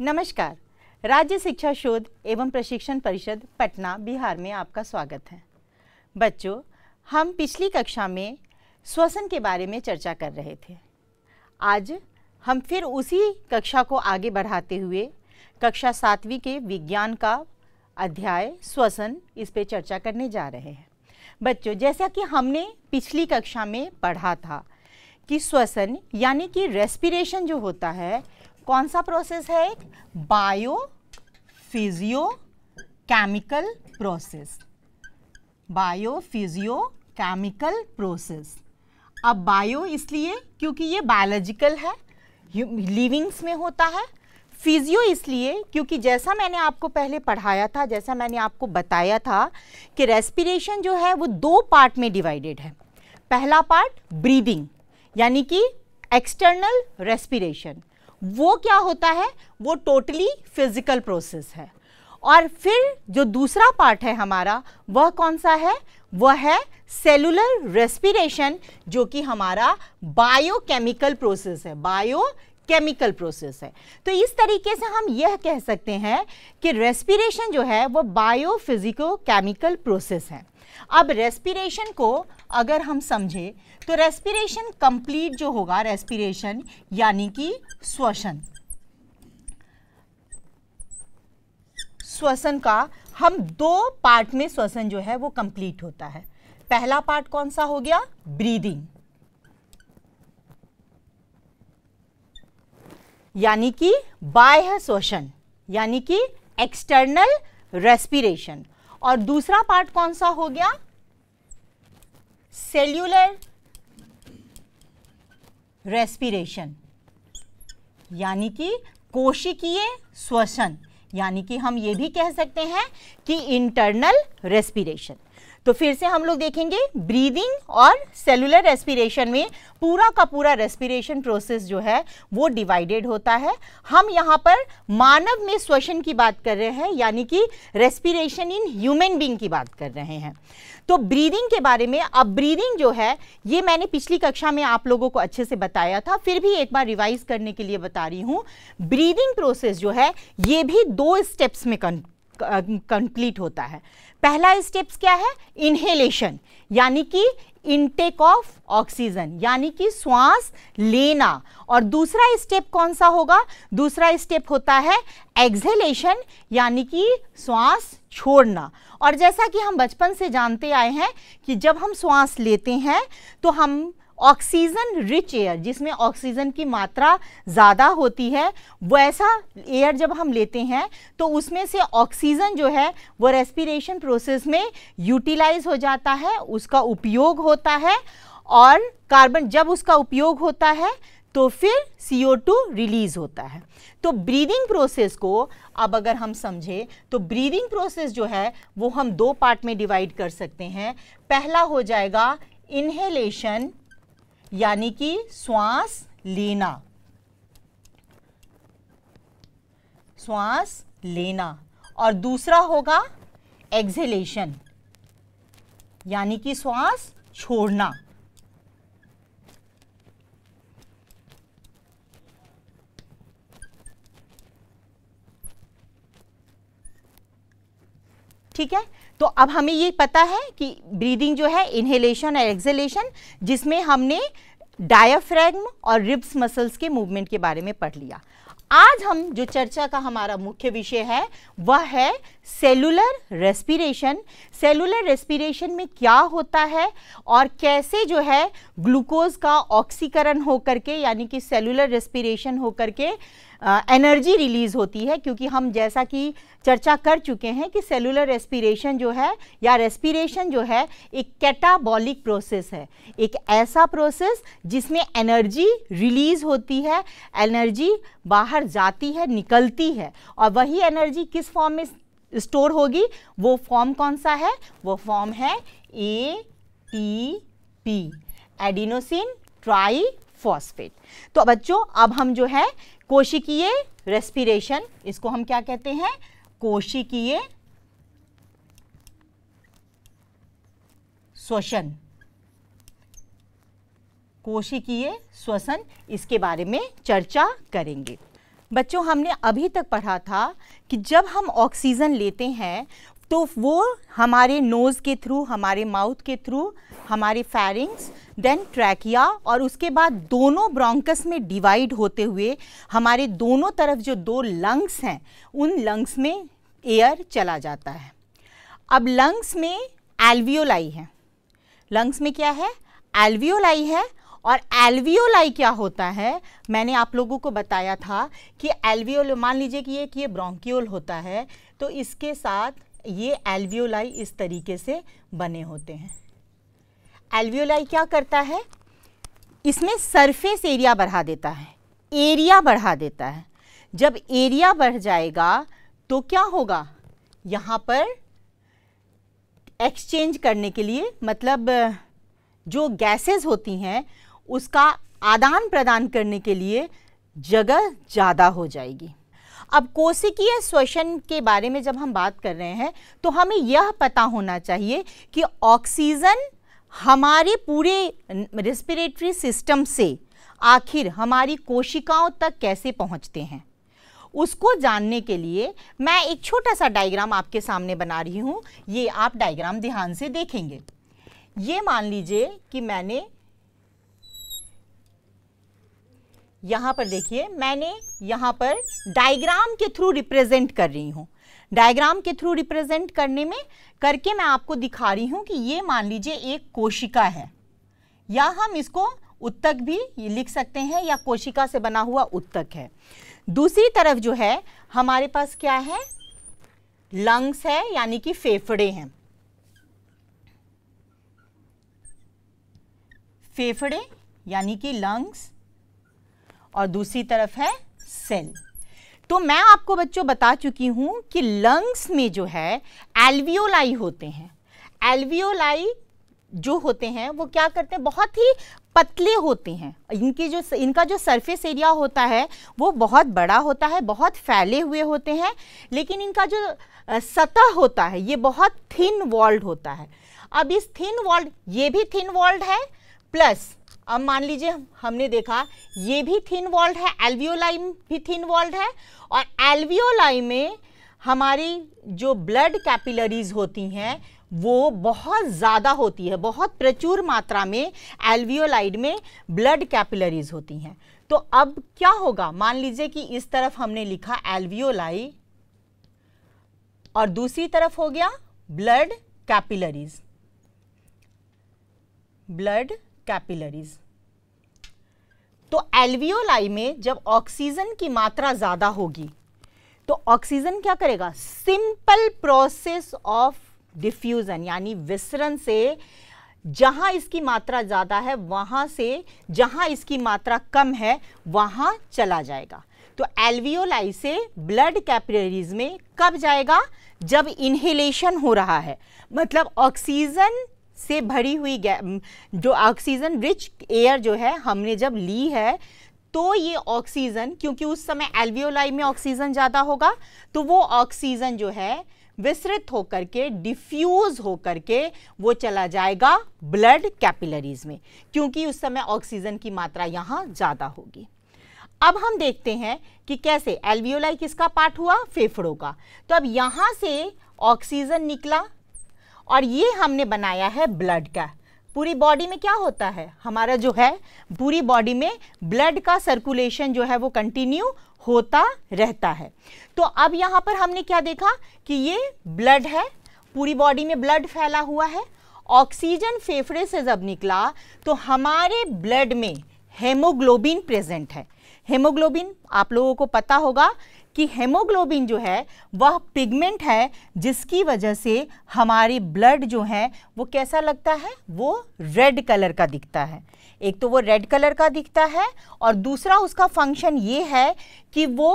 नमस्कार राज्य शिक्षा शोध एवं प्रशिक्षण परिषद पटना बिहार में आपका स्वागत है बच्चों हम पिछली कक्षा में श्वसन के बारे में चर्चा कर रहे थे आज हम फिर उसी कक्षा को आगे बढ़ाते हुए कक्षा सातवीं के विज्ञान का अध्याय श्वसन इस पर चर्चा करने जा रहे हैं बच्चों जैसा कि हमने पिछली कक्षा में पढ़ा था कि श्वसन यानी कि रेस्पिरेशन जो होता है कौन सा प्रोसेस है एक bio physio chemical process bio physio chemical process अब बायो इसलिए क्योंकि ये बायोलॉजिकल है लिविंग्स में होता है फिजियो इसलिए क्योंकि जैसा मैंने आपको पहले पढ़ाया था जैसा मैंने आपको बताया था कि रेस्पिरेशन जो है वो दो पार्ट में डिवाइडेड है पहला पार्ट ब्रीदिंग यानी कि एक्सटर्नल रेस्पिरेशन वो क्या होता है वो टोटली फिजिकल प्रोसेस है और फिर जो दूसरा पार्ट है हमारा वह कौन सा है वह है सेलुलर रेस्पिरेशन जो कि हमारा बायोकेमिकल प्रोसेस है बायो केमिकल प्रोसेस है तो इस तरीके से हम यह कह सकते हैं कि रेस्पिरेशन जो है वो बायो फिजिको केमिकल प्रोसेस है अब रेस्पिरेशन को अगर हम समझे तो रेस्पिरेशन कंप्लीट जो होगा रेस्पिरेशन यानी कि श्वसन श्वसन का हम दो पार्ट में श्वसन जो है वो कंप्लीट होता है पहला पार्ट कौन सा हो गया ब्रीदिंग यानी कि बाह्य श्वसन यानी कि एक्सटर्नल रेस्पिरेशन और दूसरा पार्ट कौन सा हो गया सेल्यूलर रेस्पिरेशन यानी कि कोशिकीय श्वसन यानी कि हम ये भी कह सकते हैं कि इंटरनल रेस्पिरेशन तो फिर से हम लोग देखेंगे ब्रीदिंग और सेलुलर रेस्पिरेशन में पूरा का पूरा रेस्पिरेशन प्रोसेस जो है वो डिवाइडेड होता है हम यहाँ पर मानव में श्वसन की बात कर रहे हैं यानी कि रेस्पिरेशन इन ह्यूमन बींग की बात कर रहे हैं तो ब्रीदिंग के बारे में अब ब्रीदिंग जो है ये मैंने पिछली कक्षा में आप लोगों को अच्छे से बताया था फिर भी एक बार रिवाइज करने के लिए बता रही हूँ ब्रीदिंग प्रोसेस जो है ये भी दो स्टेप्स में कंप्लीट होता है पहला स्टेप्स क्या है इनहेलेशन यानी कि इनटेक ऑफ ऑक्सीजन यानी कि श्वास लेना और दूसरा स्टेप कौन सा होगा दूसरा स्टेप होता है एक्सहेलेशन यानी कि श्वास छोड़ना और जैसा कि हम बचपन से जानते आए हैं कि जब हम श्वास लेते हैं तो हम ऑक्सीजन रिच एयर जिसमें ऑक्सीजन की मात्रा ज़्यादा होती है वैसा एयर जब हम लेते हैं तो उसमें से ऑक्सीजन जो है वो रेस्पिरेशन प्रोसेस में यूटिलाइज हो जाता है उसका उपयोग होता है और कार्बन जब उसका उपयोग होता है तो फिर CO2 रिलीज होता है तो ब्रीदिंग प्रोसेस को अब अगर हम समझें तो ब्रीदिंग प्रोसेस जो है वो हम दो पार्ट में डिवाइड कर सकते हैं पहला हो जाएगा इन्हेलेशन यानी कि श्वास लेना श्वास लेना और दूसरा होगा एक्सेलेशन यानी कि श्वास छोड़ना ठीक है तो अब हमें ये पता है कि ब्रीदिंग जो है इन्हेलेशन और एक्सेलेशन जिसमें हमने डायाफ्रैग्म और रिब्स मसल्स के मूवमेंट के बारे में पढ़ लिया आज हम जो चर्चा का हमारा मुख्य विषय है वह है सेलुलर रेस्पिरेशन सेलुलर रेस्पिरेशन में क्या होता है और कैसे जो है ग्लूकोज का ऑक्सीकरण होकर के यानी कि सेलुलर रेस्पिरेशन होकर के एनर्जी रिलीज़ होती है क्योंकि हम जैसा कि चर्चा कर चुके हैं कि सेलुलर रेस्पिरेशन जो है या रेस्पिरेशन जो है एक कैटाबॉलिक प्रोसेस है एक ऐसा प्रोसेस जिसमें एनर्जी रिलीज़ होती है एनर्जी बाहर जाती है निकलती है और वही एनर्जी किस फॉर्म में स्टोर होगी वो फॉर्म कौन सा है वो फॉर्म है A T P adenosine triphosphate तो बच्चों अब हम जो है कोशिकीय रेस्पिरेशन इसको हम क्या कहते हैं कोशिकीय श्वसन कोशिकीय श्वसन इसके बारे में चर्चा करेंगे बच्चों हमने अभी तक पढ़ा था कि जब हम ऑक्सीजन लेते हैं तो वो हमारे नोज़ के थ्रू हमारे माउथ के थ्रू हमारे फैरिंग्स देन ट्रैकिया और उसके बाद दोनों ब्रोंकस में डिवाइड होते हुए हमारे दोनों तरफ जो दो लंग्स हैं उन लंग्स में एयर चला जाता है अब लंग्स में एल्वियोलाई है लंग्स में क्या है एल्वियोलाई है और एल्वियोलाई क्या होता है मैंने आप लोगों को बताया था कि एल्वियोल मान लीजिए कि ये कि ये ब्रोंकियोल होता है तो इसके साथ ये एल्वियोलाई इस तरीके से बने होते हैं एल्वियोलाई क्या करता है इसमें सरफेस एरिया बढ़ा देता है एरिया बढ़ा देता है जब एरिया बढ़ जाएगा तो क्या होगा यहाँ पर एक्सचेंज करने के लिए मतलब जो गैसेस होती हैं उसका आदान प्रदान करने के लिए जगह ज़्यादा हो जाएगी अब कोशिकीय श्वसन के बारे में जब हम बात कर रहे हैं तो हमें यह पता होना चाहिए कि ऑक्सीजन हमारे पूरे रेस्पिरेटरी सिस्टम से आखिर हमारी कोशिकाओं तक कैसे पहुंचते हैं उसको जानने के लिए मैं एक छोटा सा डायग्राम आपके सामने बना रही हूँ ये आप डायग्राम ध्यान से देखेंगे ये मान लीजिए कि मैंने यहाँ पर देखिए मैंने यहाँ पर डायग्राम के थ्रू रिप्रेजेंट कर रही हूँ डायग्राम के थ्रू रिप्रेजेंट करने में करके मैं आपको दिखा रही हूँ कि ये मान लीजिए एक कोशिका है या हम इसको उत्तक भी लिख सकते हैं या कोशिका से बना हुआ उत्तक है दूसरी तरफ जो है हमारे पास क्या है लंग्स है यानी कि फेफड़े हैं फेफड़े यानी कि लंग्स और दूसरी तरफ है सेल तो मैं आपको बच्चों बता चुकी हूँ कि लंग्स में जो है एल्वियोलाई होते हैं एल्वियोलाई जो होते हैं वो क्या करते हैं बहुत ही पतले होते हैं इनकी जो इनका जो सरफेस एरिया होता है वो बहुत बड़ा होता है बहुत फैले हुए होते हैं लेकिन इनका जो सतह होता है ये बहुत थिन वॉल्ड होता है अब इस थिन वॉल्ड ये भी थिन वॉल्ड है प्लस अब मान लीजिए हमने देखा ये भी थिन वॉल्ड है एल्वियोलाई भी थिन वॉल्ड है और एल्वियोलाई में हमारी जो ब्लड कैपिलरीज होती हैं वो बहुत ज़्यादा होती है बहुत प्रचुर मात्रा में एल्वियोलाइड में ब्लड कैपिलरीज होती हैं तो अब क्या होगा मान लीजिए कि इस तरफ हमने लिखा एल्वियोलाई और दूसरी तरफ हो गया ब्लड कैपिलरीज ब्लड कैपिलरीज तो एल्वियोलाई में जब ऑक्सीजन की मात्रा ज़्यादा होगी तो ऑक्सीजन क्या करेगा सिंपल प्रोसेस ऑफ डिफ्यूज़न यानी विसरण से जहाँ इसकी मात्रा ज़्यादा है वहां से जहाँ इसकी मात्रा कम है वहाँ चला जाएगा तो एल्वियोलाई से ब्लड कैपिलरीज में कब जाएगा जब इनहेलेशन हो रहा है मतलब ऑक्सीजन से भरी हुई जो ऑक्सीजन रिच एयर जो है हमने जब ली है तो ये ऑक्सीजन क्योंकि उस समय एल्वियोलाई में ऑक्सीजन ज़्यादा होगा तो वो ऑक्सीजन जो है विस्तृत होकर के डिफ्यूज होकर के वो चला जाएगा ब्लड कैपिलरीज में क्योंकि उस समय ऑक्सीजन की मात्रा यहाँ ज़्यादा होगी अब हम देखते हैं कि कैसे एल्वियोलाई किसका पार्ट हुआ फेफड़ों का तो अब यहाँ से ऑक्सीजन निकला और ये हमने बनाया है ब्लड का पूरी बॉडी में क्या होता है हमारा जो है पूरी बॉडी में ब्लड का सर्कुलेशन जो है वो कंटिन्यू होता रहता है तो अब यहाँ पर हमने क्या देखा कि ये ब्लड है पूरी बॉडी में ब्लड फैला हुआ है ऑक्सीजन फेफड़े से जब निकला तो हमारे ब्लड में हेमोग्लोबिन प्रेजेंट है हेमोग्लोबिन आप लोगों को पता होगा कि हेमोग्लोबिन जो है वह पिगमेंट है जिसकी वजह से हमारी ब्लड जो है वो कैसा लगता है वो रेड कलर का दिखता है एक तो वो रेड कलर का दिखता है और दूसरा उसका फंक्शन ये है कि वो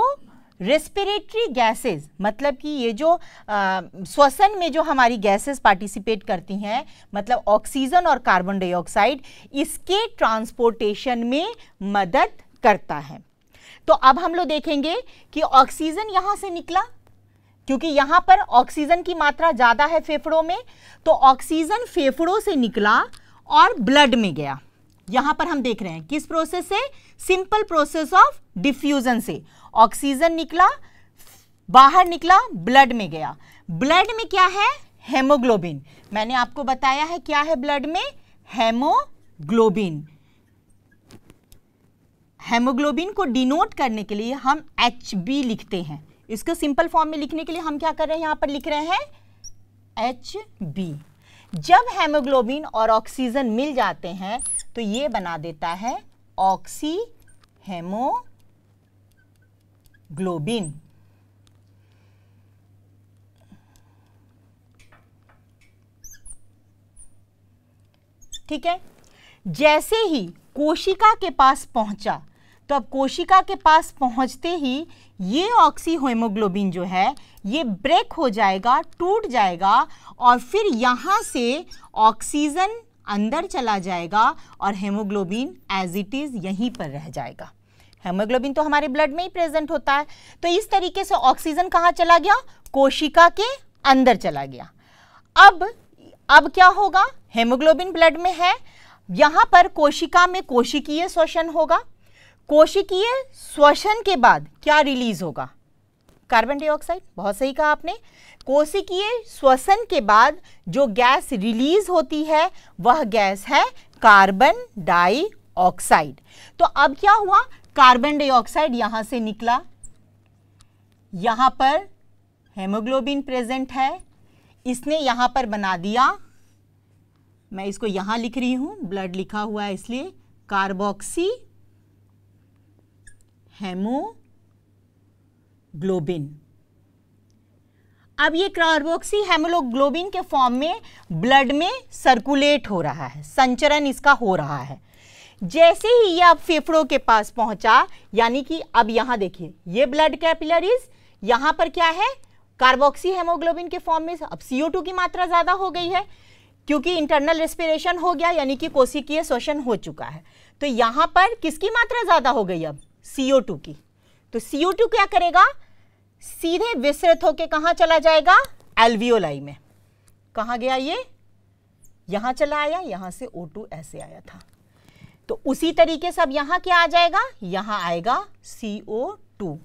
रेस्पिरेटरी गैसेस मतलब कि ये जो आ, श्वसन में जो हमारी गैसेस पार्टिसिपेट करती हैं मतलब ऑक्सीजन और कार्बन डाइऑक्साइड इसके ट्रांसपोर्टेशन में मदद करता है तो अब हम लोग देखेंगे कि ऑक्सीजन यहां से निकला क्योंकि यहां पर ऑक्सीजन की मात्रा ज़्यादा है फेफड़ों में तो ऑक्सीजन फेफड़ों से निकला और ब्लड में गया यहां पर हम देख रहे हैं किस प्रोसेस से सिंपल प्रोसेस ऑफ डिफ्यूजन से ऑक्सीजन निकला बाहर निकला ब्लड में गया ब्लड में क्या है हेमोग्लोबिन मैंने आपको बताया है क्या है ब्लड में हेमोग्लोबिन हेमोग्लोबिन को डिनोट करने के लिए हम एच बी लिखते हैं इसको सिंपल फॉर्म में लिखने के लिए हम क्या कर रहे हैं यहाँ पर लिख रहे हैं एच बी जब हेमोग्लोबिन और ऑक्सीजन मिल जाते हैं तो ये बना देता है ऑक्सी हेमोग्लोबिन ठीक है जैसे ही कोशिका के पास पहुंचा तो अब कोशिका के पास पहुंचते ही ये ऑक्सी होमोग्लोबिन जो है ये ब्रेक हो जाएगा टूट जाएगा और फिर यहाँ से ऑक्सीजन अंदर चला जाएगा और हेमोग्लोबिन एज इट इज़ यहीं पर रह जाएगा हेमोग्लोबिन तो हमारे ब्लड में ही प्रेजेंट होता है तो इस तरीके से ऑक्सीजन कहाँ चला गया कोशिका के अंदर चला गया अब अब क्या होगा हेमोग्लोबिन ब्लड में है यहाँ पर कोशिका में कोशिकीय शोषण होगा कोशिकीय श्वसन के बाद क्या रिलीज होगा कार्बन डाइऑक्साइड बहुत सही कहा आपने कोशिकीय श्वसन के बाद जो गैस रिलीज होती है वह गैस है कार्बन डाइऑक्साइड तो अब क्या हुआ कार्बन डाइऑक्साइड यहां से निकला यहां पर हेमोग्लोबिन प्रेजेंट है इसने यहां पर बना दिया मैं इसको यहां लिख रही हूं ब्लड लिखा हुआ है इसलिए कार्बोक्सी हेमोग्लोबिन अब ये कार्बोक्सी हेमोग्लोबिन के फॉर्म में ब्लड में सर्कुलेट हो रहा है संचरण इसका हो रहा है जैसे ही ये अब फेफड़ों के पास पहुंचा यानी कि अब यहां देखिए ये ब्लड कैपिलरीज यहां पर क्या है कार्बोक्सी हेमोग्लोबिन के फॉर्म में अब CO2 की मात्रा ज़्यादा हो गई है क्योंकि इंटरनल रेस्पिरेशन हो गया यानी कि कोशिकीय शोषण हो चुका है तो यहां पर किसकी मात्रा ज़्यादा हो गई अब CO2 की तो CO2 क्या करेगा सीधे विसरित होके कहाँ चला जाएगा एल्वियोलाई में कहा गया ये यहां चला आया यहां से O2 ऐसे आया था तो उसी तरीके से अब यहां क्या आ जाएगा यहां आएगा CO2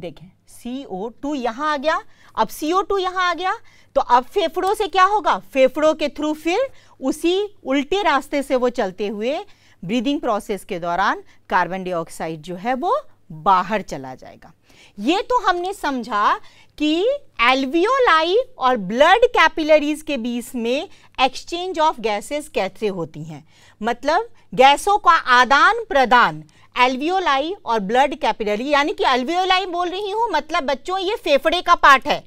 देखें CO2 यहां आ गया अब CO2 यहां आ गया तो अब फेफड़ों से क्या होगा फेफड़ों के थ्रू फिर उसी उल्टे रास्ते से वो चलते हुए ब्रीदिंग प्रोसेस के दौरान कार्बन डाइऑक्साइड जो है वो बाहर चला जाएगा ये तो हमने समझा कि एल्वियोलाई और ब्लड कैपिलरीज के बीच में एक्सचेंज ऑफ गैसेस कैसे होती हैं मतलब गैसों का आदान प्रदान एल्वियोलाई और ब्लड कैपिलरी यानी कि एल्वियोलाई बोल रही हूँ मतलब बच्चों ये फेफड़े का पार्ट है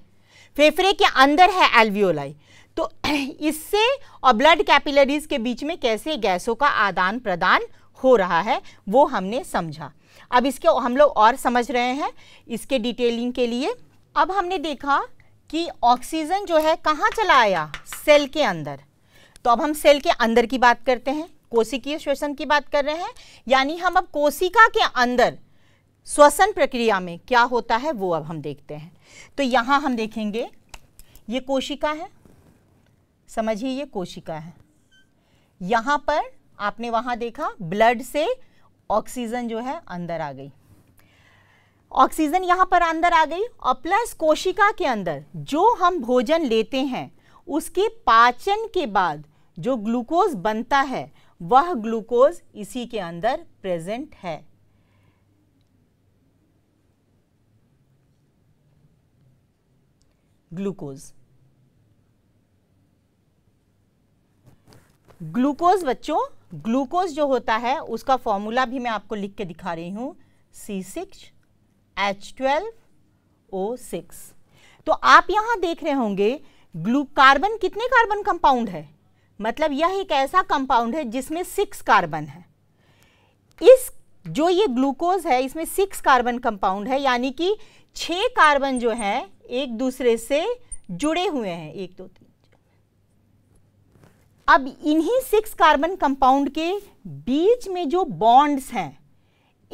फेफड़े के अंदर है एल्वियोलाई तो इससे और ब्लड कैपिलरीज के बीच में कैसे गैसों का आदान प्रदान हो रहा है वो हमने समझा अब इसके हम लोग और समझ रहे हैं इसके डिटेलिंग के लिए अब हमने देखा कि ऑक्सीजन जो है कहाँ चला आया सेल के अंदर तो अब हम सेल के अंदर की बात करते हैं कोशिकीय श्वसन की बात कर रहे हैं यानी हम अब कोशिका के अंदर श्वसन प्रक्रिया में क्या होता है वो अब हम देखते हैं तो यहाँ हम देखेंगे ये कोशिका है समझिए ये कोशिका है यहाँ पर आपने वहाँ देखा ब्लड से ऑक्सीजन जो है अंदर आ गई ऑक्सीजन यहाँ पर अंदर आ गई और प्लस कोशिका के अंदर जो हम भोजन लेते हैं उसके पाचन के बाद जो ग्लूकोज बनता है वह ग्लूकोज इसी के अंदर प्रेजेंट है ग्लूकोज ग्लूकोज बच्चों ग्लूकोज जो होता है उसका फॉर्मूला भी मैं आपको लिख के दिखा रही हूँ C six H twelve O six तो आप यहाँ देख रहे होंगे ग्लू कार्बन कितने कार्बन कंपाउंड है मतलब यह एक ऐसा कंपाउंड है जिसमें सिक्स कार्बन है इस जो ये ग्लूकोज है इसमें सिक्स कार्बन कंपाउंड है यानी कि छः कार्बन जो हैं एक दूसरे से जुड़े हुए हैं एक दो तीन अब इन्हीं सिक्स कार्बन कंपाउंड के बीच में जो बॉन्ड्स हैं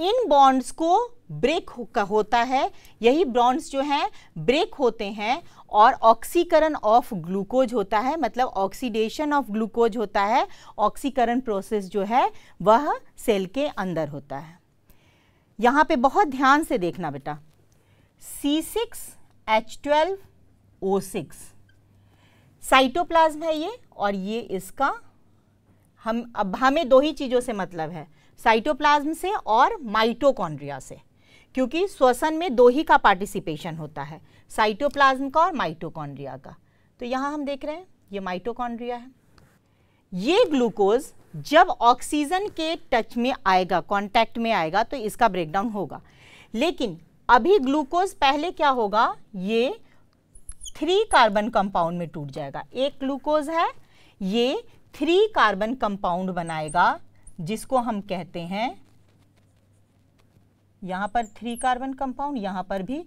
इन बॉन्ड्स को ब्रेक हो, होता है यही ब्रॉन्ड्स जो हैं ब्रेक होते हैं और ऑक्सीकरण ऑफ ग्लूकोज होता है मतलब ऑक्सीडेशन ऑफ ग्लूकोज होता है ऑक्सीकरण प्रोसेस जो है वह सेल के अंदर होता है यहाँ पे बहुत ध्यान से देखना बेटा C6H12O6 साइटोप्लाज्म है ये और ये इसका हम अब हमें दो ही चीज़ों से मतलब है साइटोप्लाज्म से और माइटोकॉन्ड्रिया से क्योंकि श्वसन में दो ही का पार्टिसिपेशन होता है साइटोप्लाज्म का और माइटोकॉन्ड्रिया का तो यहाँ हम देख रहे हैं ये माइटोकॉन्ड्रिया है ये ग्लूकोज जब ऑक्सीजन के टच में आएगा कॉन्टैक्ट में आएगा तो इसका ब्रेकडाउन होगा लेकिन अभी ग्लूकोज पहले क्या होगा ये थ्री कार्बन कंपाउंड में टूट जाएगा एक ग्लूकोज है ये थ्री कार्बन कंपाउंड बनाएगा जिसको हम कहते हैं यहां पर थ्री कार्बन कंपाउंड यहां पर भी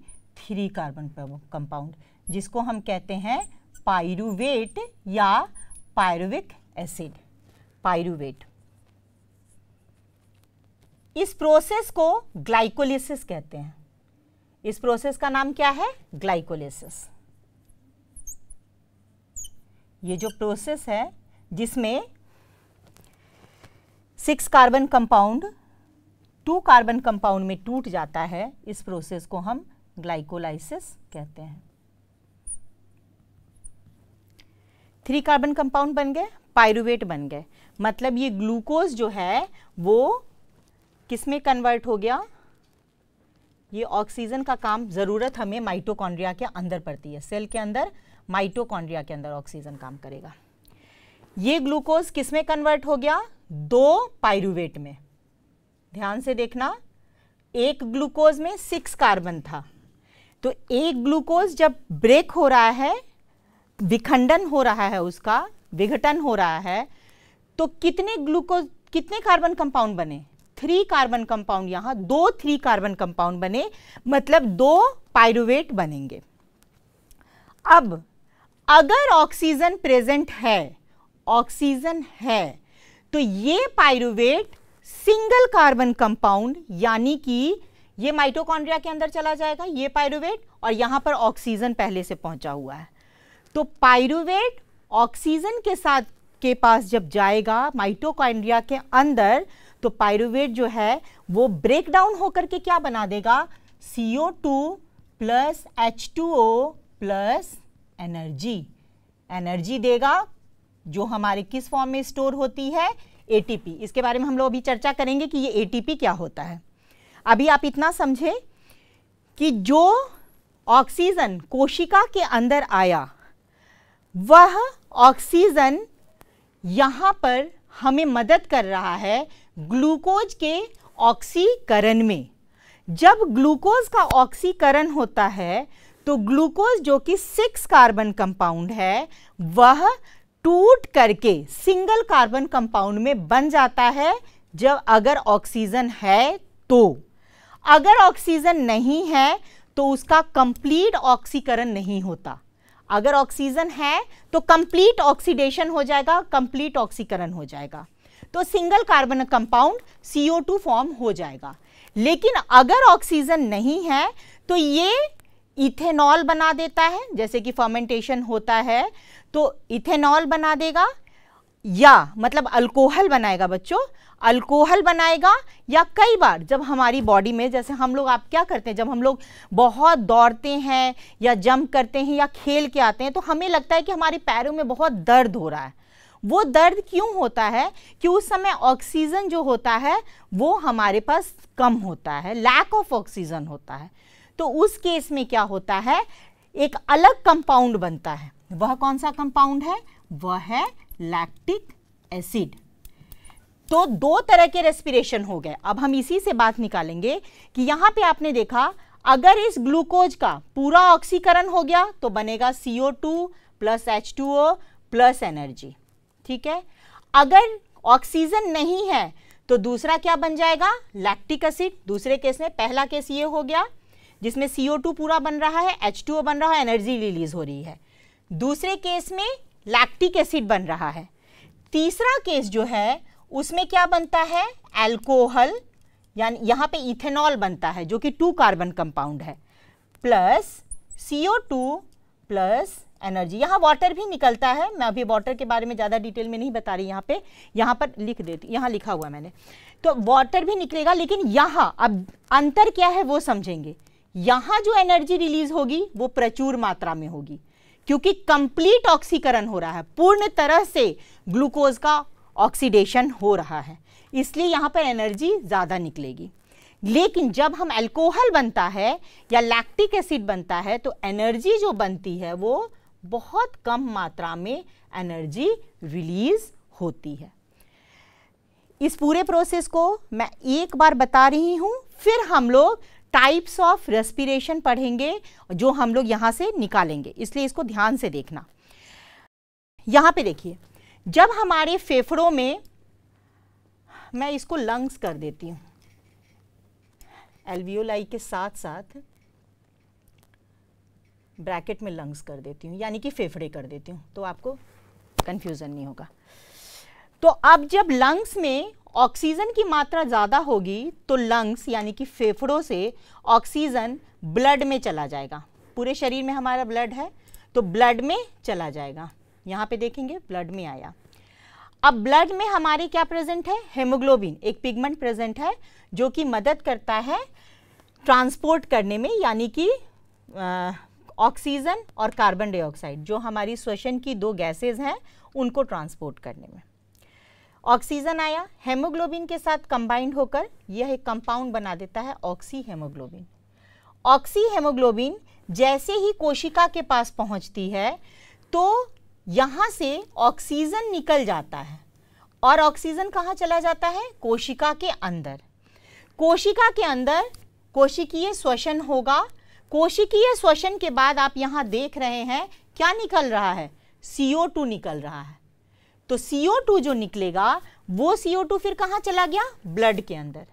थ्री कार्बन कंपाउंड जिसको हम कहते हैं पायरुवेट या पायरुविक एसिड पायरुवेट इस प्रोसेस को ग्लाइकोलिसिस कहते हैं इस प्रोसेस का नाम क्या है ग्लाइकोलिसिस ये जो प्रोसेस है जिसमें six carbon compound two carbon compound में टूट जाता है इस प्रोसेस को हम ग्लाइकोलाइसिस कहते हैं थ्री कार्बन कंपाउंड बन गए पायरुवेट बन गए मतलब ये ग्लूकोज जो है वो किस में कन्वर्ट हो गया ये ऑक्सीजन का काम ज़रूरत हमें माइटोकॉन्ड्रिया के अंदर पड़ती है सेल के अंदर माइटोकॉन्ड्रिया के अंदर ऑक्सीजन काम करेगा ये ग्लूकोज किस में कन्वर्ट हो गया दो पायरुवेट में ध्यान से देखना एक ग्लूकोज में सिक्स कार्बन था तो एक ग्लूकोज जब ब्रेक हो रहा है विखंडन हो रहा है उसका विघटन हो रहा है तो कितने ग्लूकोज कितने कार्बन कंपाउंड बने थ्री कार्बन कंपाउंड यहां दो थ्री कार्बन कंपाउंड बने मतलब दो पायरुवेट बनेंगे अब अगर ऑक्सीजन प्रेजेंट है ऑक्सीजन है तो ये पायरुवेट सिंगल कार्बन कंपाउंड यानी कि ये माइटोकॉन्ड्रिया के अंदर चला जाएगा ये पायरुवेट और यहाँ पर ऑक्सीजन पहले से पहुँचा हुआ है तो पायरुवेट ऑक्सीजन के साथ के पास जब जाएगा माइटोकॉन्ड्रिया के अंदर तो पायरुवेट जो है वो ब्रेक डाउन होकर के क्या बना देगा C O two plus H two O plus energy energy देगा जो हमारे किस फॉर्म में स्टोर होती है एटीपी इसके बारे में हम लोग अभी चर्चा करेंगे कि ये एटीपी क्या होता है अभी आप इतना समझें कि जो ऑक्सीजन कोशिका के अंदर आया वह ऑक्सीजन यहाँ पर हमें मदद कर रहा है ग्लूकोज के ऑक्सीकरण में जब ग्लूकोज का ऑक्सीकरण होता है तो ग्लूकोज जो कि सिक्स कार्बन कंपाउंड है वह टूट करके सिंगल कार्बन कंपाउंड में बन जाता है जब अगर ऑक्सीजन है तो अगर ऑक्सीजन नहीं है तो उसका कंप्लीट ऑक्सीकरण नहीं होता अगर ऑक्सीजन है तो कंप्लीट ऑक्सीडेशन हो जाएगा कंप्लीट ऑक्सीकरण हो जाएगा तो single carbon compound CO2 form हो जाएगा लेकिन अगर ऑक्सीजन नहीं है तो ये इथेनॉल बना देता है जैसे कि फर्मेंटेशन होता है तो इथेनॉल बना देगा या मतलब अल्कोहल बनाएगा बच्चों अल्कोहल बनाएगा या कई बार जब हमारी बॉडी में जैसे हम लोग आप क्या करते हैं जब हम लोग बहुत दौड़ते हैं या जंप करते हैं या खेल के आते हैं तो हमें लगता है कि हमारे पैरों में बहुत दर्द हो रहा है वो दर्द क्यों होता है कि उस समय ऑक्सीजन जो होता है वो हमारे पास कम होता है लैक ऑफ ऑक्सीजन होता है तो उस केस में क्या होता है एक अलग कंपाउंड बनता है वह कौन सा कंपाउंड है वह है लैक्टिक एसिड तो दो तरह के रेस्पिरेशन हो गए अब हम इसी से बात निकालेंगे कि यहां पे आपने देखा अगर इस ग्लूकोज का पूरा ऑक्सीकरण हो गया तो बनेगा CO2 two plus H plus energy ठीक है अगर ऑक्सीजन नहीं है तो दूसरा क्या बन जाएगा लैक्टिक एसिड दूसरे केस में पहला केस ये हो गया जिसमें CO2 पूरा बन रहा है H2O बन रहा है एनर्जी रिलीज हो रही है दूसरे केस में लैक्टिक एसिड बन रहा है तीसरा केस जो है उसमें क्या बनता है एल्कोहल यानी यहाँ पे इथेनॉल बनता है जो कि टू कार्बन कंपाउंड है प्लस CO2 प्लस एनर्जी यहाँ वाटर भी निकलता है मैं अभी वाटर के बारे में ज़्यादा डिटेल में नहीं बता रही यहाँ पे यहाँ पर लिख देती यहाँ लिखा हुआ मैंने तो वाटर भी निकलेगा लेकिन यहाँ अब अंतर क्या है वो समझेंगे यहां जो एनर्जी रिलीज होगी वो प्रचुर मात्रा में होगी क्योंकि कंप्लीट ऑक्सीकरण हो रहा है पूर्ण तरह से ग्लूकोज का ऑक्सीडेशन हो रहा है इसलिए यहां पर एनर्जी ज़्यादा निकलेगी लेकिन जब हम अल्कोहल बनता है या लैक्टिक एसिड बनता है तो एनर्जी जो बनती है वो बहुत कम मात्रा में एनर्जी रिलीज होती है इस पूरे प्रोसेस को मैं एक बार बता रही हूँ फिर हम लोग टाइप्स ऑफ रेस्पिरेशन पढ़ेंगे जो हम लोग यहाँ से निकालेंगे इसलिए इसको ध्यान से देखना यहाँ पे देखिए जब हमारे फेफड़ों में मैं इसको लंग्स कर देती हूँ एल्वियोलाई के साथ साथ ब्रैकेट में लंग्स कर देती हूँ यानी कि फेफड़े कर देती हूँ तो आपको कन्फ्यूज़न नहीं होगा तो अब जब लंग्स में ऑक्सीजन की मात्रा ज़्यादा होगी तो लंग्स यानी कि फेफड़ों से ऑक्सीजन ब्लड में चला जाएगा पूरे शरीर में हमारा ब्लड है तो ब्लड में चला जाएगा यहाँ पे देखेंगे ब्लड में आया अब ब्लड में हमारे क्या प्रेजेंट है हेमोग्लोबिन एक पिगमेंट प्रेजेंट है जो कि मदद करता है ट्रांसपोर्ट करने में यानी कि ऑक्सीजन और कार्बन डाइऑक्साइड जो हमारी श्वसन की दो गैसेज हैं उनको ट्रांसपोर्ट करने में ऑक्सीजन आया हेमोग्लोबिन के साथ कंबाइंड होकर यह एक कंपाउंड बना देता है ऑक्सी हेमोग्लोबिन ऑक्सी हेमोग्लोबिन जैसे ही कोशिका के पास पहुंचती है तो यहाँ से ऑक्सीजन निकल जाता है और ऑक्सीजन कहाँ चला जाता है कोशिका के अंदर कोशिका के अंदर कोशिकीय श्वसन होगा कोशिकीय श्वसन के बाद आप यहाँ देख रहे हैं क्या निकल रहा है टू निकल रहा है तो CO2 जो निकलेगा वो CO2 फिर कहाँ चला गया ब्लड के अंदर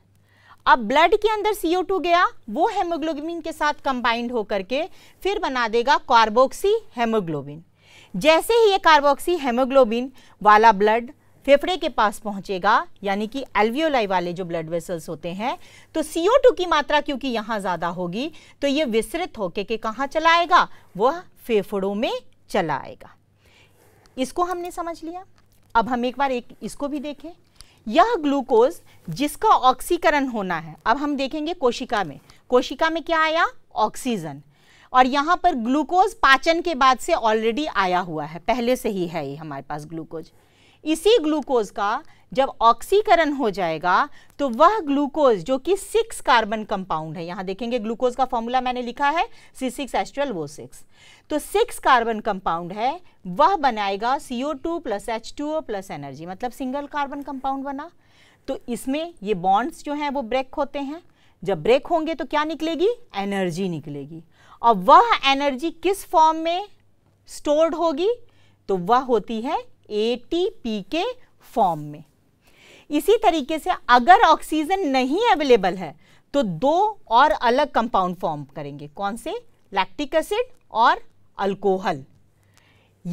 अब ब्लड के अंदर CO2 गया वो हेमोग्लोबिन के साथ कंबाइंड होकर के फिर बना देगा कार्बोक्सी हेमोग्लोबिन जैसे ही ये कार्बोक्सी हेमोग्लोबिन वाला ब्लड फेफड़े के पास पहुंचेगा यानी कि एल्वियोलाई वाले जो ब्लड वेसल्स होते हैं तो CO2 की मात्रा क्योंकि यहाँ ज़्यादा होगी तो ये विस्तृत होके के कहाँ चलाएगा वह फेफड़ों में चला आएगा इसको हमने समझ लिया अब हम एक बार एक इसको भी देखें यह ग्लूकोज जिसका ऑक्सीकरण होना है अब हम देखेंगे कोशिका में कोशिका में क्या आया ऑक्सीजन और यहाँ पर ग्लूकोज पाचन के बाद से ऑलरेडी आया हुआ है पहले से ही है ये हमारे पास ग्लूकोज इसी ग्लूकोज का जब ऑक्सीकरण हो जाएगा तो वह ग्लूकोज जो कि सिक्स कार्बन कंपाउंड है यहां देखेंगे ग्लूकोज का फॉर्मूला मैंने लिखा है C six H twelve O six तो सिक्स कार्बन कंपाउंड है वह बनाएगा C O two plus H two O plus energy मतलब सिंगल कार्बन कंपाउंड बना तो इसमें ये बॉन्ड्स जो हैं वो ब्रेक होते हैं जब ब्रेक होंगे तो क्या निकलेगी एनर्जी निकलेगी और वह एनर्जी किस फॉर्म में स्टोर्ड होगी तो वह होती है एटीपी के फॉर्म में इसी तरीके से अगर ऑक्सीजन नहीं अवेलेबल है तो दो और अलग कंपाउंड फॉर्म करेंगे कौन से लैक्टिक एसिड और अल्कोहल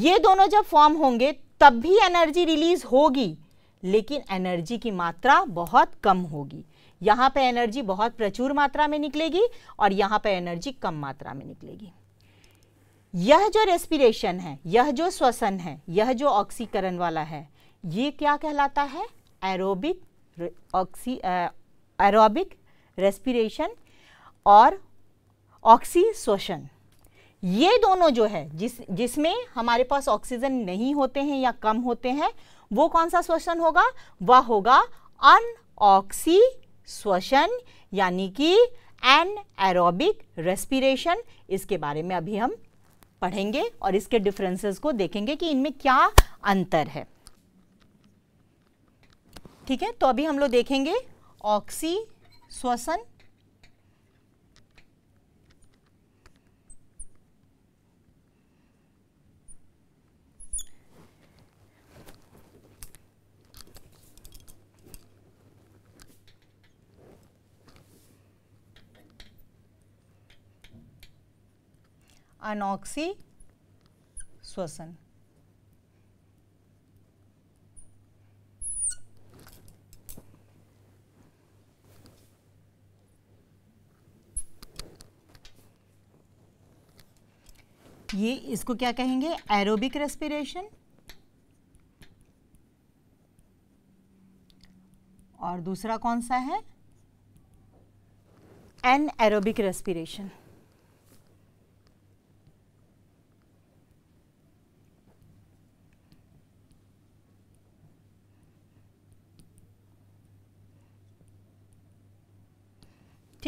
ये दोनों जब फॉर्म होंगे तब भी एनर्जी रिलीज होगी लेकिन एनर्जी की मात्रा बहुत कम होगी यहाँ पे एनर्जी बहुत प्रचुर मात्रा में निकलेगी और यहाँ पे एनर्जी कम मात्रा में निकलेगी यह जो रेस्पिरेशन है यह जो श्वसन है यह जो ऑक्सीकरण वाला है ये क्या कहलाता है एरोबिक ऑक्सी एरोबिक रेस्पिरेशन और ऑक्सी श्वसन ये दोनों जो है जिस जिसमें हमारे पास ऑक्सीजन नहीं होते हैं या कम होते हैं वो कौन सा श्वसन होगा वह होगा अनऑक्सी श्वसन यानी कि एन एरोबिक रेस्पिरेशन इसके बारे में अभी हम पढ़ेंगे और इसके डिफरेंसेस को देखेंगे कि इनमें क्या अंतर है ठीक है तो अभी हम लोग देखेंगे ऑक्सी श्वसन अनोक्सी श्वसन ये इसको क्या कहेंगे एरोबिक रेस्पिरेशन और दूसरा कौन सा है एन एरोबिक रेस्पिरेशन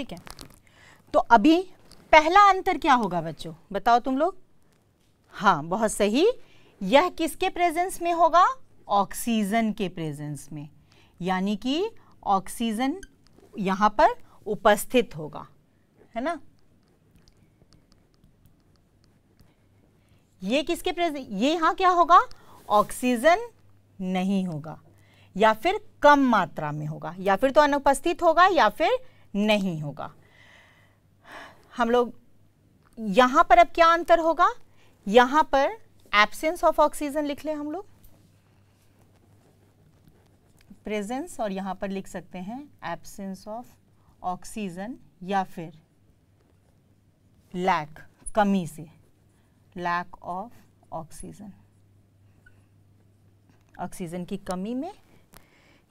ठीक है तो अभी पहला अंतर क्या होगा बच्चों बताओ तुम लोग हाँ बहुत सही यह किसके प्रेजेंस में होगा ऑक्सीजन के प्रेजेंस में यानी कि ऑक्सीजन यहां पर उपस्थित होगा है ना ये किसके प्रेजेंस ये यहां क्या होगा ऑक्सीजन नहीं होगा या फिर कम मात्रा में होगा या फिर तो अनुपस्थित होगा या फिर नहीं होगा हम लोग यहां पर अब क्या अंतर होगा यहां पर एबसेंस ऑफ ऑक्सीजन लिख लें हम लोग प्रेजेंस और यहां पर लिख सकते हैं एबसेंस ऑफ ऑक्सीजन या फिर लैक कमी से लैक ऑफ ऑक्सीजन ऑक्सीजन की कमी में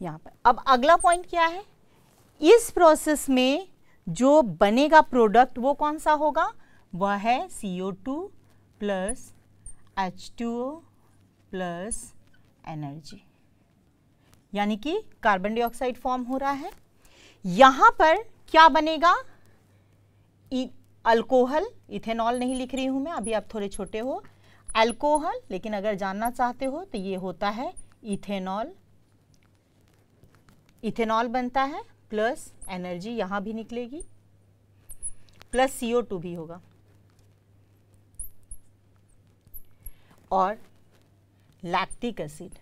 यहां पर अब अगला पॉइंट क्या है इस प्रोसेस में जो बनेगा प्रोडक्ट वो कौन सा होगा वह है C O two plus H two O plus energy यानी कि कार्बन डाइऑक्साइड फॉर्म हो रहा है यहाँ पर क्या बनेगा अल्कोहल e, इथेनॉल नहीं लिख रही हूँ मैं अभी आप थोड़े छोटे हो अल्कोहल लेकिन अगर जानना चाहते हो तो ये होता है इथेनॉल इथेनॉल बनता है प्लस एनर्जी यहां भी निकलेगी प्लस सीओ टू भी होगा और लैक्टिक एसिड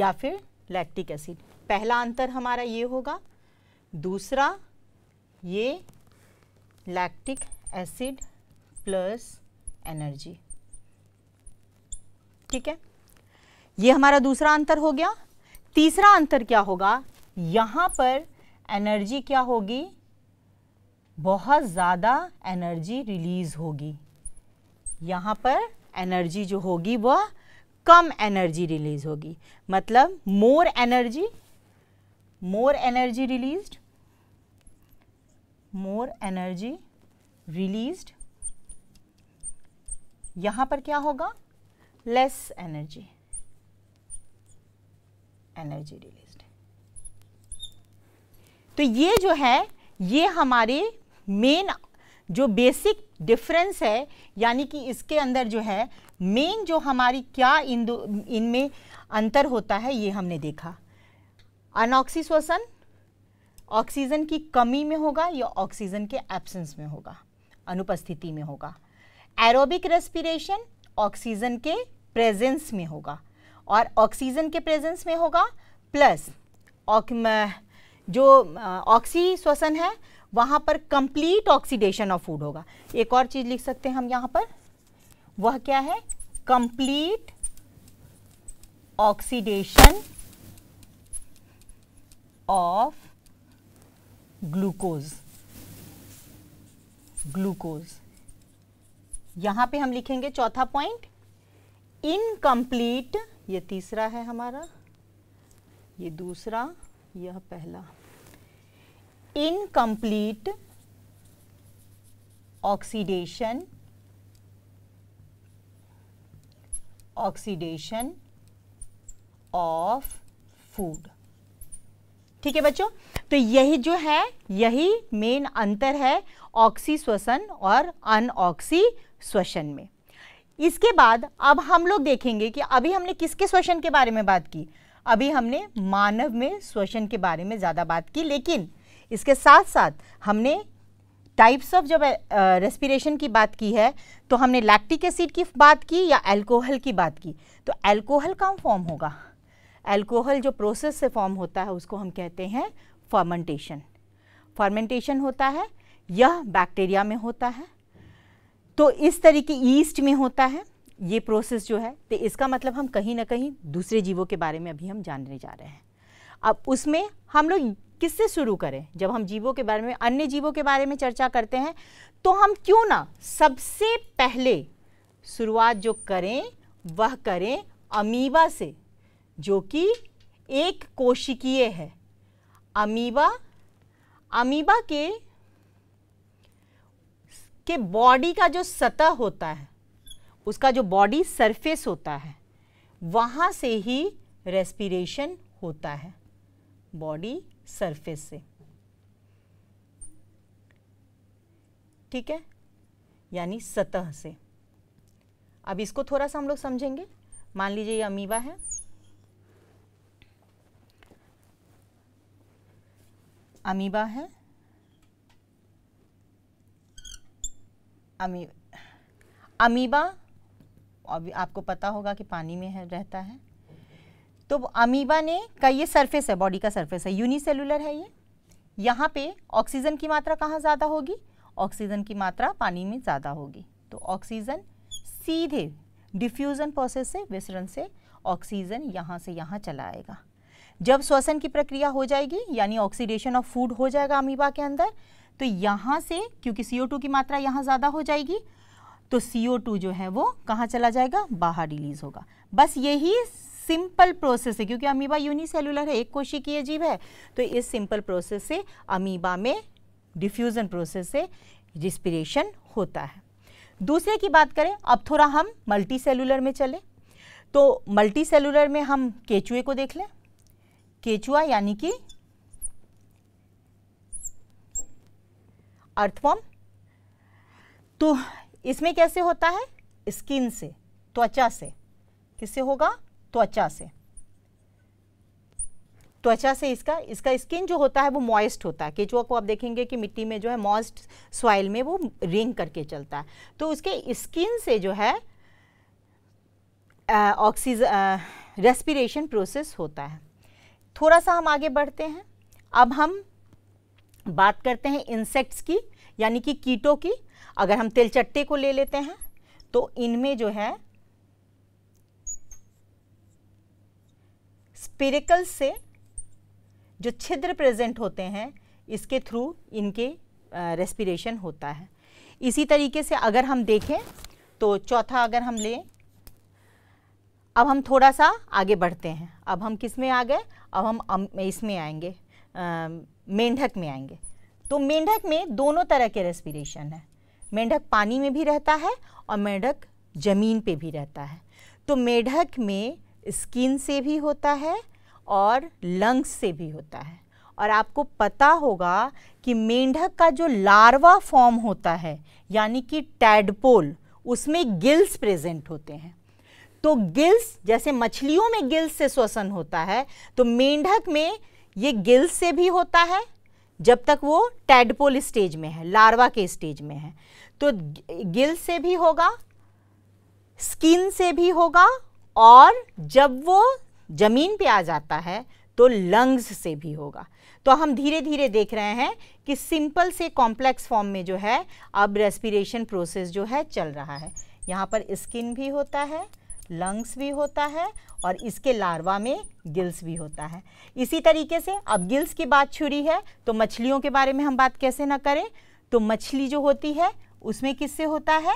या फिर लैक्टिक एसिड पहला अंतर हमारा ये होगा दूसरा ये लैक्टिक एसिड प्लस एनर्जी ठीक है ये हमारा दूसरा अंतर हो गया तीसरा अंतर क्या होगा यहाँ पर एनर्जी क्या होगी बहुत ज़्यादा एनर्जी रिलीज़ होगी यहाँ पर एनर्जी जो होगी वह कम एनर्जी रिलीज़ होगी मतलब more energy more energy released more energy released यहां पर क्या होगा लेस एनर्जी एनर्जी रिलीज तो ये जो है ये हमारे मेन जो बेसिक डिफरेंस है यानी कि इसके अंदर जो है मेन जो हमारी क्या इन दो इनमें अंतर होता है ये हमने देखा अनऑक्सी श्वसन ऑक्सीजन की कमी में होगा या ऑक्सीजन के एब्सेंस में होगा अनुपस्थिति में होगा एरोबिक रेस्पिरेशन ऑक्सीजन के प्रेजेंस में होगा और ऑक्सीजन के प्रेजेंस में होगा प्लस जो ऑक्सी श्वसन है वहाँ पर कंप्लीट ऑक्सीडेशन ऑफ फूड होगा एक और चीज़ लिख सकते हैं हम यहाँ पर वह क्या है complete oxidation of glucose glucose यहां पे हम लिखेंगे चौथा पॉइंट इनकम्प्लीट ये तीसरा है हमारा ये दूसरा यह पहला incomplete oxidation oxidation of food ठीक है बच्चों तो यही जो है यही मेन अंतर है ऑक्सी श्वसन और अनऑक्सी श्वसन में इसके बाद अब हम लोग देखेंगे कि अभी हमने किसके श्वसन के बारे में बात की अभी हमने मानव में श्वसन के बारे में ज़्यादा बात की लेकिन इसके साथ साथ हमने टाइप्स ऑफ जब रेस्पिरेशन की बात की है तो हमने लैक्टिक एसिड की बात की या अल्कोहल की बात की तो अल्कोहल कौन फॉर्म होगा अल्कोहल जो प्रोसेस से फॉर्म होता है उसको हम कहते हैं फर्मेंटेशन फर्मेंटेशन होता है यह बैक्टीरिया में होता है तो इस तरीके ईस्ट में होता है ये प्रोसेस जो है तो इसका मतलब हम कहीं ना कहीं दूसरे जीवों के बारे में अभी हम जानने जा रहे हैं अब उसमें हम लोग किससे शुरू करें जब हम जीवों के बारे में अन्य जीवों के बारे में चर्चा करते हैं तो हम क्यों ना सबसे पहले शुरुआत जो करें वह करें अमीबा से जो कि एक कोशिकीय है अमीबा अमीबा के के बॉडी का जो सतह होता है उसका जो बॉडी सरफेस होता है वहाँ से ही रेस्पिरेशन होता है बॉडी सरफेस से ठीक है यानी सतह से अब इसको थोड़ा सा हम लोग समझेंगे मान लीजिए ये अमीबा है अमीबा है अमी अमीबा अभी आपको पता होगा कि पानी में है रहता है तो अमीबा ने का ये सरफेस है बॉडी का सरफेस है यूनिसेलुलर है ये यहाँ पे ऑक्सीजन की मात्रा कहाँ ज़्यादा होगी ऑक्सीजन की मात्रा पानी में ज़्यादा होगी तो ऑक्सीजन सीधे डिफ्यूज़न प्रोसेस से विसरण से ऑक्सीजन यहाँ से यहाँ चला आएगा जब श्वसन की प्रक्रिया हो जाएगी यानी ऑक्सीडेशन ऑफ फूड हो जाएगा अमीबा के अंदर तो यहाँ से क्योंकि सी की मात्रा यहाँ ज़्यादा हो जाएगी तो सी जो है वो कहाँ चला जाएगा बाहर रिलीज़ होगा बस यही सिंपल प्रोसेस है क्योंकि अमीबा यूनिसेलुलर है एक कोशिकीय जीव है तो इस सिंपल प्रोसेस से अमीबा में डिफ्यूज़न प्रोसेस से रिस्पिरेशन होता है दूसरे की बात करें अब थोड़ा हम मल्टी सेलुलर में चले तो मल्टी सेलुलर में हम केचुए को देख लें केचुआ यानी कि अर्थवॉम तो इसमें कैसे होता है स्किन से त्वचा से किससे होगा त्वचा से त्वचा से इसका इसका स्किन जो होता है वो मॉइस्ट होता है केचुआ को आप देखेंगे कि मिट्टी में जो है मॉइस्ट सॉइल में वो रिंग करके चलता है तो उसके स्किन से जो है ऑक्सीजन रेस्पिरेशन प्रोसेस होता है थोड़ा सा हम आगे बढ़ते हैं अब हम बात करते हैं इंसेक्ट्स की यानी कि कीटों की अगर हम तिलचट्टे को ले लेते हैं तो इनमें जो है स्पिरिकल से जो छिद्र प्रेजेंट होते हैं इसके थ्रू इनके रेस्पिरेशन होता है इसी तरीके से अगर हम देखें तो चौथा अगर हम लें अब हम थोड़ा सा आगे बढ़ते हैं अब हम किस में आ गए अब हम इसमें आएंगे मेंढक में आएंगे तो मेंढक में दोनों तरह के रेस्पिरेशन है मेंढक पानी में भी रहता है और मेंढक ज़मीन पे भी रहता है तो मेंढक में स्किन से भी होता है और लंग्स से भी होता है और आपको पता होगा कि मेंढक का जो लार्वा फॉर्म होता है यानी कि टैडपोल उसमें गिल्स प्रेजेंट होते हैं तो गिल्स जैसे मछलियों में गिल्स से श्वसन होता है तो मेंढक में ये गिल्स से भी होता है जब तक वो टैडपोल स्टेज में है लार्वा के स्टेज में है तो गिल्स से भी होगा स्किन से भी होगा और जब वो ज़मीन पे आ जाता है तो लंग्स से भी होगा तो हम धीरे धीरे देख रहे हैं कि सिंपल से कॉम्प्लेक्स फॉर्म में जो है अब रेस्पिरेशन प्रोसेस जो है चल रहा है यहाँ पर स्किन भी होता है लंग्स भी होता है और इसके लार्वा में गिल्स भी होता है इसी तरीके से अब गिल्स की बात छुरी है तो मछलियों के बारे में हम बात कैसे ना करें तो मछली जो होती है उसमें किससे होता है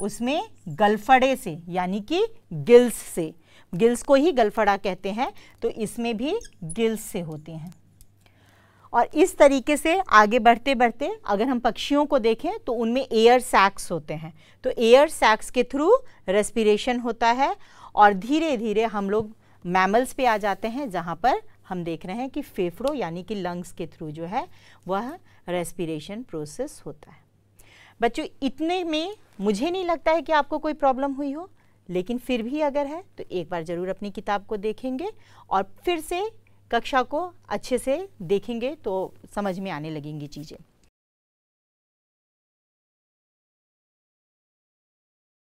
उसमें गलफड़े से यानी कि गिल्स से गिल्स को ही गलफड़ा कहते हैं तो इसमें भी गिल्स से होते हैं और इस तरीके से आगे बढ़ते बढ़ते अगर हम पक्षियों को देखें तो उनमें एयर सैक्स होते हैं तो एयर सैक्स के थ्रू रेस्पिरेशन होता है और धीरे धीरे हम लोग मैमल्स पे आ जाते हैं जहाँ पर हम देख रहे हैं कि फेफड़ों यानी कि लंग्स के थ्रू जो है वह रेस्पिरेशन प्रोसेस होता है बच्चों इतने में मुझे नहीं लगता है कि आपको कोई प्रॉब्लम हुई हो लेकिन फिर भी अगर है तो एक बार ज़रूर अपनी किताब को देखेंगे और फिर से कक्षा को अच्छे से देखेंगे तो समझ में आने लगेंगी चीज़ें